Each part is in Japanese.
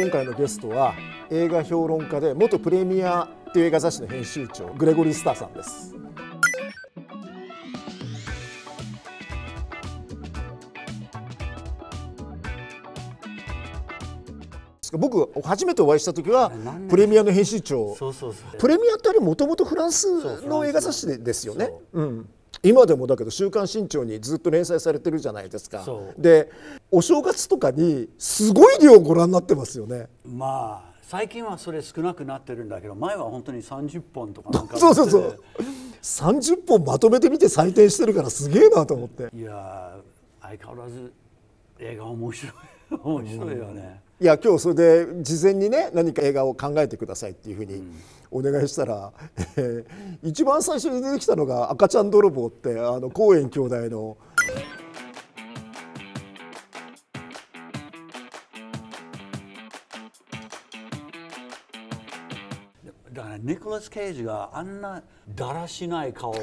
今回のゲストは映画評論家で元プレミアっていう映画雑誌の編集長グレゴリー・スターさんですですか僕初めてお会いした時はプレミアの編集長プレミアってあれもともとフランスの映画雑誌ですよね。ううん今でもだけど「週刊新潮」にずっと連載されてるじゃないですかでお正月とかにすごい量ご覧になってますよねまあ最近はそれ少なくなってるんだけど前は本当に30本とかなんかそうそうそう30本まとめてみて採点してるからすげえなと思っていや相変わらず映画面白い面白いよね、いや今日それで事前にね何か映画を考えてくださいっていうふうにお願いしたら、えー、一番最初に出てきたのが「赤ちゃん泥棒」ってあの高円兄弟の。だからニコラス・ケイジがあんなだらしない顔が。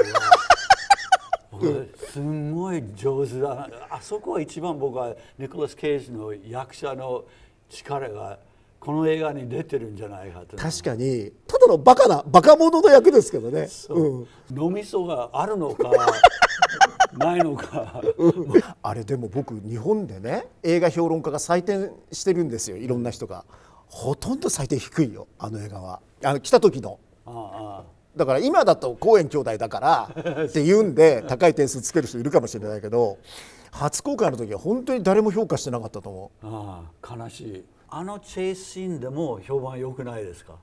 すん、すごい上手だなあそこは一番僕はニコラス・ケイジの役者の力がこの映画に出てるんじゃないかと確かにただのバカなバカ者の役ですけどねう、うん、脳みそがあるのか ないのかあれでも僕日本でね映画評論家が採点してるんですよいろんな人がほとんど採点低いよあの映画はあの来た時のああだから今だと公園兄弟だからって言うんで 高い点数つける人いるかもしれないけど初公開の時は本当に誰も評価してなかったと思うああ悲しいあのチェイスシーンでも評判良くないですか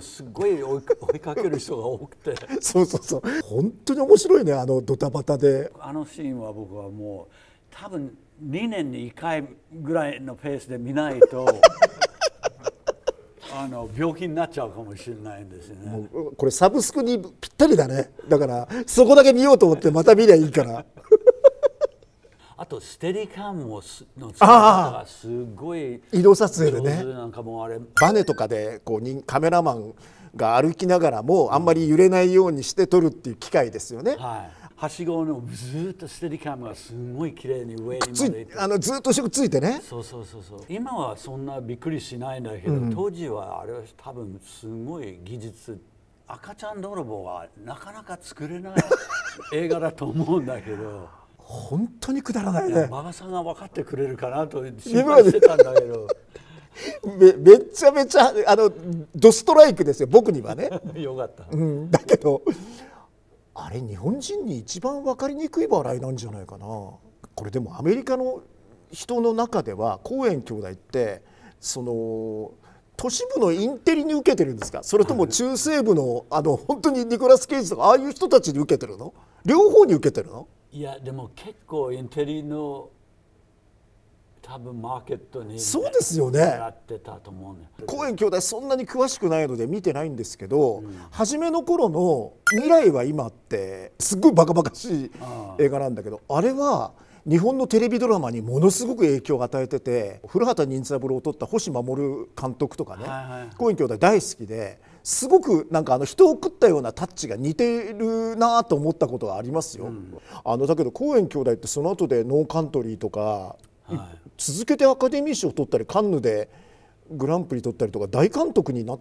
すごい追いかける人が多くて そうそうそう本当に面白いねあのドタバタであのシーンは僕はもう多分2年に1回ぐらいのペースで見ないと あの病気になっちゃうかもしれないんですねこれサブスクにぴったりだねだからそこだけ見ようと思ってまた見りゃいいからあとステディカムをすの使い方がすごい移動撮影でねなんかもうあれバネとかでこうカメラマンが歩きながらもあんまり揺れないようにして撮るっていう機械ですよね。はい、はしごのずっとステディカムがすごい綺麗に上にまであのずっとくついてねそうそうそうそう今はそんなびっくりしないんだけど、うん、当時はあれは多分すごい技術赤ちゃん泥棒はなかなか作れない映画だと思うんだけど。本当にくだらないね馬場さんが分かってくれるかなと心配してたんだけど めめちゃめちゃあのドストライクですよ僕にはね よかった、うん、だけどあれ日本人に一番分かりにくい笑いなんじゃないかなこれでもアメリカの人の中ではコ円エン兄弟ってその都市部のインテリに受けてるんですかそれとも中西部のあの本当にニコラス・ケイジとかああいう人たちに受けてるの両方に受けてるのいやでも結構インテリの多分マーケットにそうですよねやってたと思うね公園兄弟そんなに詳しくないので見てないんですけど、うん、初めの頃の「未来は今」ってすっごいバカバカしい映画なんだけどあれは日本のテレビドラマにものすごく影響を与えてて古畑任三郎を撮った星守監督とかね、はいはい、兄弟大好きですごくなんかあの人を食ったようなタッチが似てるなと思ったことはありますよ、うん、あのだけどコーエン兄弟ってその後でノーカントリーとか、はい、続けてアカデミー賞を取ったりカンヌでグランプリ取ったりとか大監督になっ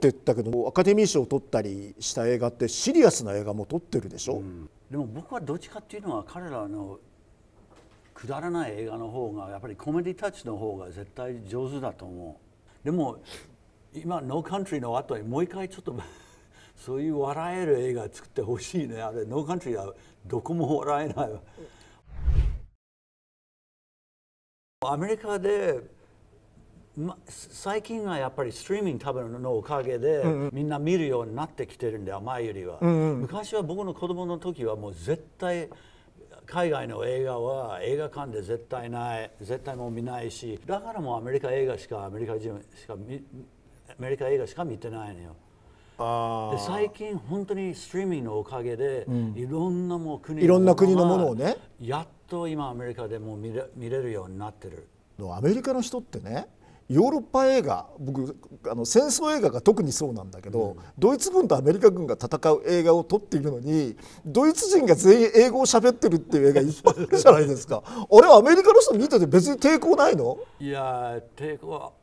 てったけどアカデミー賞を取ったりした映画ってシリアスな映画も撮ってるでしょ、うん、でも僕はどっちかっていうのは彼らのくだらない映画の方がやっぱりコメディタッチの方が絶対上手だと思うでも今「ノーカントリー」の後にもう一回ちょっと そういう笑える映画作ってほしいねあれ「ノーカントリー」はどこも笑えないわ。アメリカで、ま、最近はやっぱりストリーミング多分のおかげで、うんうん、みんな見るようになってきてるんでいよりは、うんうん、昔は僕の子供の時はもう絶対海外の映画は映画館で絶対ない絶対もう見ないしだからもうアメリカ映画しかアメリカ人しか見メリカ映画しか見てないのよ。で最近本当にストリーミングのおかげで、うん、いろんなもう国いろんな国のものをねやっと今アメリカでも見れ見れるようになってるアメリカの人ってねヨーロッパ映画僕あの戦争映画が特にそうなんだけど、うん、ドイツ軍とアメリカ軍が戦う映画を撮っているのにドイツ人が全員英語を喋ってるっていう映画いっぱいあるじゃないですかあれはアメリカの人見てて別に抵抗ないのいや抵抗は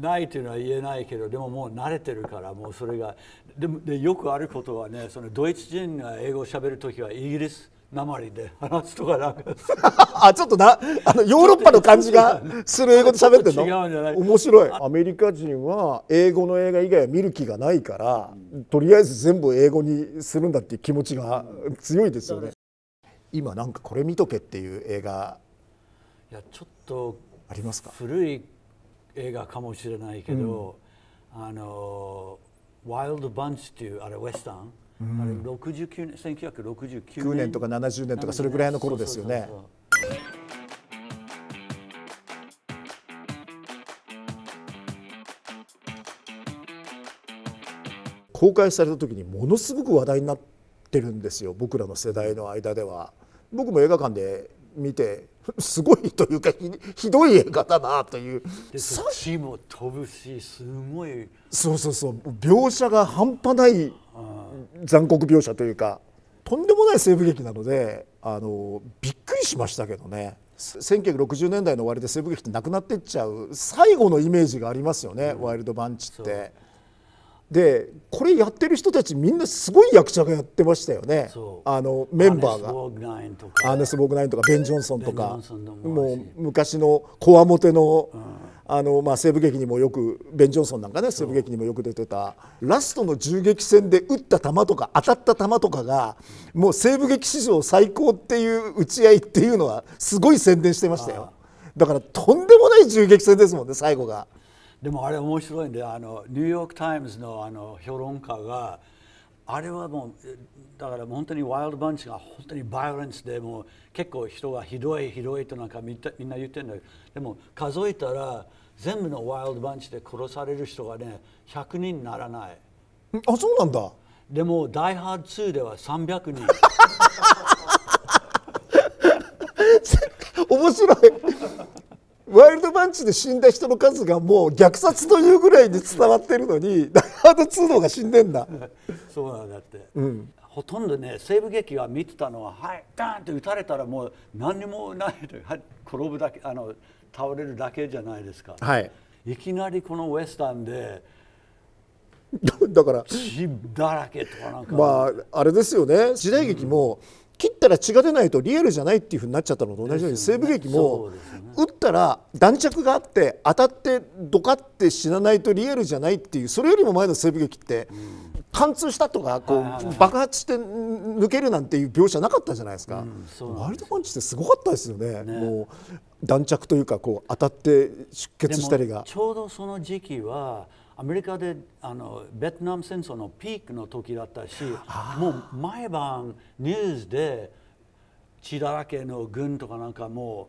ないというのは言えないけどでももう慣れてるからもうそれがでもでよくあることはねそのドイツ人が英語をしゃべる時はイギリスなまりで話すとかなんか あちょっとなあのヨーロッパの感じがする英語で喋ってんの違うんじゃない面白いアメリカ人は英語の映画以外は見る気がないから、うん、とりあえず全部英語にするんだっていう気持ちが強いですよね、うん、今なんかこれ見とけっていう映画いやちょっとありますか古い映画かもしれないけど、うん、あのワイルド・バンチっていうあれウエスタン、うん、あれ69年1969年年とか70年とかそれぐらいの頃ですよね。公開された時にものすごく話題になってるんですよ僕らの世代の間では。僕も映画館で見てすごいというかひどい映画だなという血も飛ぶしすごいそうそうそう描写が半端ない残酷描写というかとんでもない西部劇なのであのびっくりしましたけどね1960年代の終わりで西部劇ってなくなってっちゃう最後のイメージがありますよね、うん、ワイルド・バンチって。でこれやってる人たちみんなすごい役者がやってましたよねあのメンバーがアーネス・ボーグナインとかベン・ジョンソンとかもう昔のこわもての,、あのまあ、西部劇にもよくベン・ジョンソンなんかね西部劇にもよく出てたラストの銃撃戦で撃った弾とか当たった弾とかがもう西部劇史上最高っていう打ち合いっていうのはすごい宣伝してましたよだからとんでもない銃撃戦ですもんね最後が。でもあれ面白いんであのニューヨーク・タイムズのあの評論家があれはもうだから本当にワイルドバンチが本当にバイオレンスでも結構人がひどいひどいとなんかみんな言ってるんだけどでも数えたら全部のワイルドバンチで殺される人がね100人ならないあそうなんだでも「ダイ・ハード2」では300人 面白いワイルドバンチで死んだ人の数がもう虐殺というぐらいに伝わってるのにハード2の方が死んでんだそうなんだって、うん、ほとんどね西部劇は見てたのははいダーンて撃たれたらもう何にもない転ぶだけあの倒れるだけじゃないですか、はい、いきなりこのウエスタンで だから血だらけとかなんかまああれですよね時代劇も、うん切ったら血が出ないとリアルじゃないっていうふうになっちゃったのと同じように西部劇も打ったら弾着があって当たってどかって死なないとリアルじゃないっていうそれよりも前の西部劇って貫通したとかこう爆発して抜けるなんていう描写なかったじゃないですか。ワイルドパンチってすごかったですよね。もう弾着というかこう当たって出血したりが。ちょうどその時期はアメリカであのベトナム戦争のピークの時だったしもう毎晩ニュースで血だらけの軍とかなんかも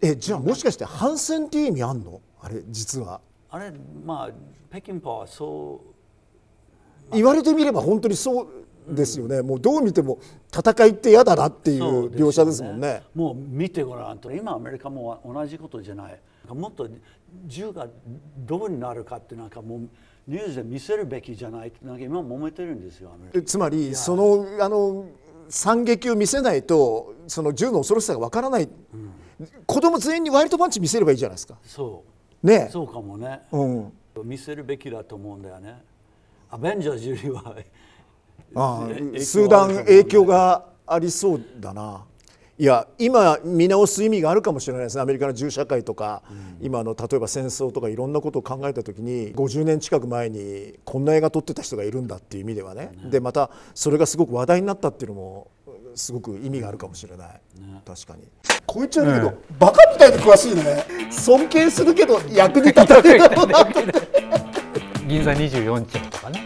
うえじゃあもしかして反戦っていう意味あんのあれ実はあれまあ北京パワーそう、言われてみれば本当にそうですよね、うん、もうどう見ても戦いって嫌だなっていう描写ですもんね、ね、もう見てごらんと今アメリカも同じことじゃないもっと銃がどうになるかってなんかもうニュースで見せるべきじゃないなんか今揉めてるんですよつまりそのあの惨劇を見せないとその銃の恐ろしさがわからない、うん、子供全員にワイルドパンチ見せればいいじゃないですかそうねそうかもね、うん、見せるべきだと思うんだよねアベンジャーズよりはああ、スーダン影響がありそうだないや今見直す意味があるかもしれないですねアメリカの銃社会とか、うん、今の例えば戦争とかいろんなことを考えた時に50年近く前にこんな映画撮ってた人がいるんだっていう意味ではね、うん、でまたそれがすごく話題になったっていうのもすごく意味があるかもしれない、うん、確かにこいつはだけど、うん、バカみたいで詳しいね尊敬するけど役に立たないだな銀座24丁とかね、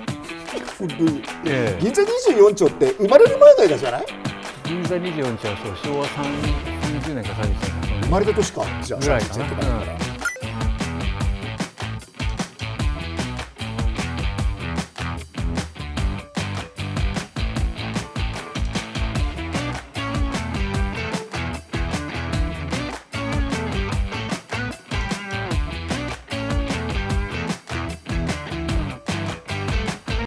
え銀座24丁って生まれる前の映画じゃない銀座24日はそう昭和30年か30年か。まれた年かじゃあぐらいかな。